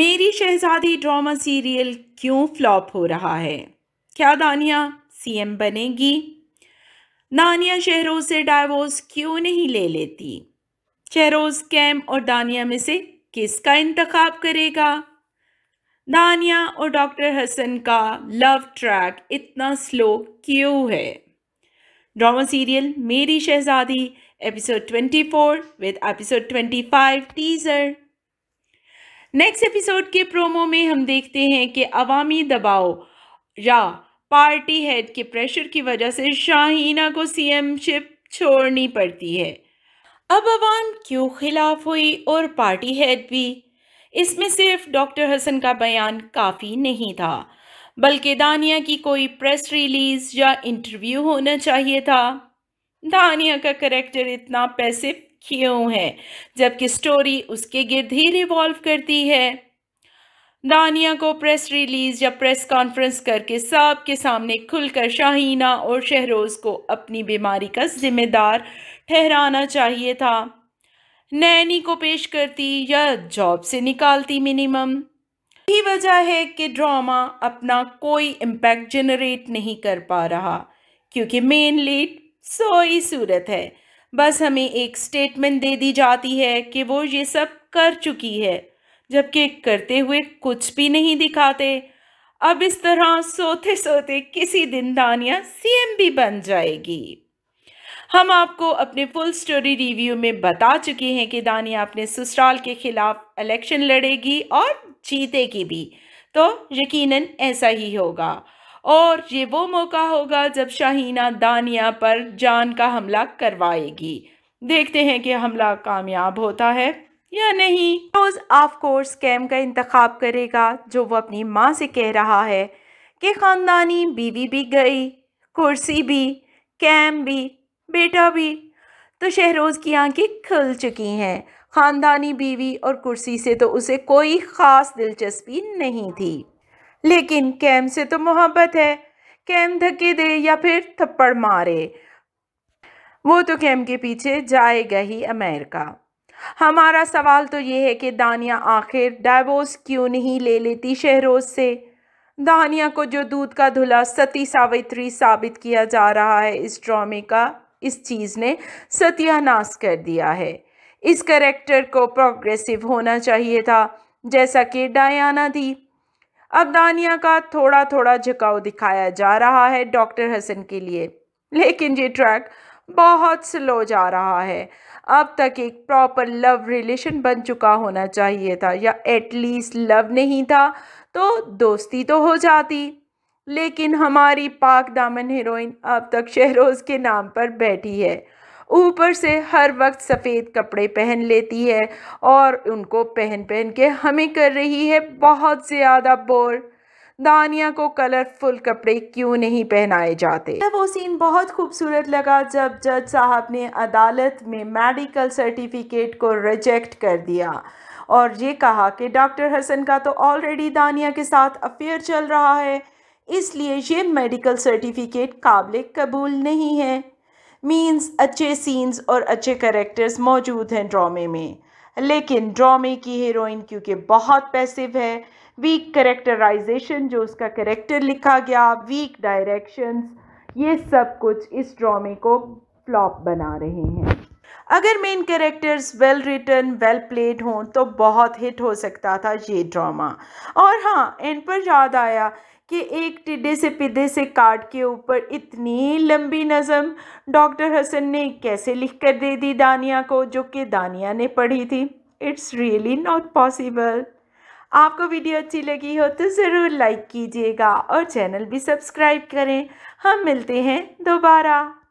मेरी शहजादी drama serial क्यों फ्लॉप हो रहा है क्या दानिया सीएम बनेगी दानिया शहरोज से डाइवोर्स क्यों नहीं ले लेती शहरोज कैम और दानिया में से किसका इंतखब करेगा दानिया और डॉक्टर हसन का लव ट्रैक इतना स्लो क्यों है drama serial Meri Shehzadi episode 24 with episode 25 teaser next episode के प्रोमो में हम देखते हैं कि अवामी दबाव या पार्टी हेड के प्रेशर की वजह से शाहीना को सीएमशिप छोड़नी पड़ती है अब अवाम क्यों खिलाफ हुई और पार्टी हेड भी इसमें सिर्फ डॉक्टर हसन का बयान काफ़ी नहीं था बल्कि दानिया की कोई प्रेस रिलीज़ या इंटरव्यू होना चाहिए था दानिया का करेक्टर इतना पैसिव क्यों है जबकि स्टोरी उसके गिर्द ही रिवॉल्व करती है दानिया को प्रेस रिलीज या प्रेस कॉन्फ्रेंस करके सब के सामने खुलकर शाहीना और शहरोज़ को अपनी बीमारी का जिम्मेदार ठहराना चाहिए था नैनी को पेश करती या जॉब से निकालती मिनिमम यही वजह है कि ड्रामा अपना कोई इम्पैक्ट जनरेट नहीं कर पा रहा क्योंकि मेन लीड सोई सूरत है बस हमें एक स्टेटमेंट दे दी जाती है कि वो ये सब कर चुकी है जबकि करते हुए कुछ भी नहीं दिखाते अब इस तरह सोते सोते किसी दिन दानिया सीएम भी बन जाएगी हम आपको अपने फुल स्टोरी रिव्यू में बता चुके हैं कि दानिया अपने ससुराल के खिलाफ इलेक्शन लड़ेगी और जीतेगी भी तो यकीनन ऐसा ही होगा और ये वो मौका होगा जब शाहीना दानिया पर जान का हमला करवाएगी देखते हैं कि हमला कामयाब होता है या नहीं रोज़ ऑफ कोर्स कैम का इंतखब करेगा जो वो अपनी माँ से कह रहा है कि ख़ानदानी बीवी भी गई कुर्सी भी कैम भी बेटा भी तो शहरोज़ की आंखें खुल चुकी हैं ख़ानदानी बीवी और कुर्सी से तो उसे कोई ख़ास दिलचस्पी नहीं थी लेकिन कैम से तो मोहब्बत है कैम धक्के दे या फिर थप्पड़ मारे वो तो कैम के पीछे जाएगा ही अमेरिका हमारा सवाल तो ये है कि दानिया आखिर डाइवोस क्यों नहीं ले लेती शहरोज से दानिया को जो दूध का धुला सती सावित्री साबित किया जा रहा है इस ड्रामे का इस चीज़ ने सत्यानाश कर दिया है इस करेक्टर को प्रोग्रेसिव होना चाहिए था जैसा कि डायाना थी अब दानिया का थोड़ा थोड़ा झुकाव दिखाया जा रहा है डॉक्टर हसन के लिए लेकिन ये ट्रैक बहुत स्लो जा रहा है अब तक एक प्रॉपर लव रिलेशन बन चुका होना चाहिए था या एटलीस्ट लव नहीं था तो दोस्ती तो हो जाती लेकिन हमारी पाक दामन हीरोइन अब तक शहरोज़ के नाम पर बैठी है ऊपर से हर वक्त सफ़ेद कपड़े पहन लेती है और उनको पहन पहन के हमें कर रही है बहुत ज़्यादा बोर दानिया को कलरफुल कपड़े क्यों नहीं पहनाए जाते वो सीन बहुत खूबसूरत लगा जब जज साहब ने अदालत में मेडिकल सर्टिफिकेट को रिजेक्ट कर दिया और ये कहा कि डॉक्टर हसन का तो ऑलरेडी दानिया के साथ अफेयर चल रहा है इसलिए ये मेडिकल सर्टिफिकेट काबिल कबूल नहीं है मीन्स अच्छे सीन्स और अच्छे करेक्टर्स मौजूद हैं ड्रामे में लेकिन ड्रामे की हीरोइन क्योंकि बहुत पैसिव है वीक करेक्टराइजेशन जो उसका करेक्टर लिखा गया वीक डायरेक्शंस ये सब कुछ इस ड्रामे को फ्लॉप बना रहे हैं अगर main characters well return well played हों तो बहुत हिट हो सकता था ये ड्रामा और हाँ एंड पर याद आया कि एक टिड्डे से पिदे से कार्ड के ऊपर इतनी लंबी नज़म डॉक्टर हसन ने कैसे लिख कर दे दी दानिया को जो कि दानिया ने पढ़ी थी इट्स रियली नॉट पॉसिबल आपको वीडियो अच्छी लगी हो तो ज़रूर लाइक कीजिएगा और चैनल भी सब्सक्राइब करें हम मिलते हैं दोबारा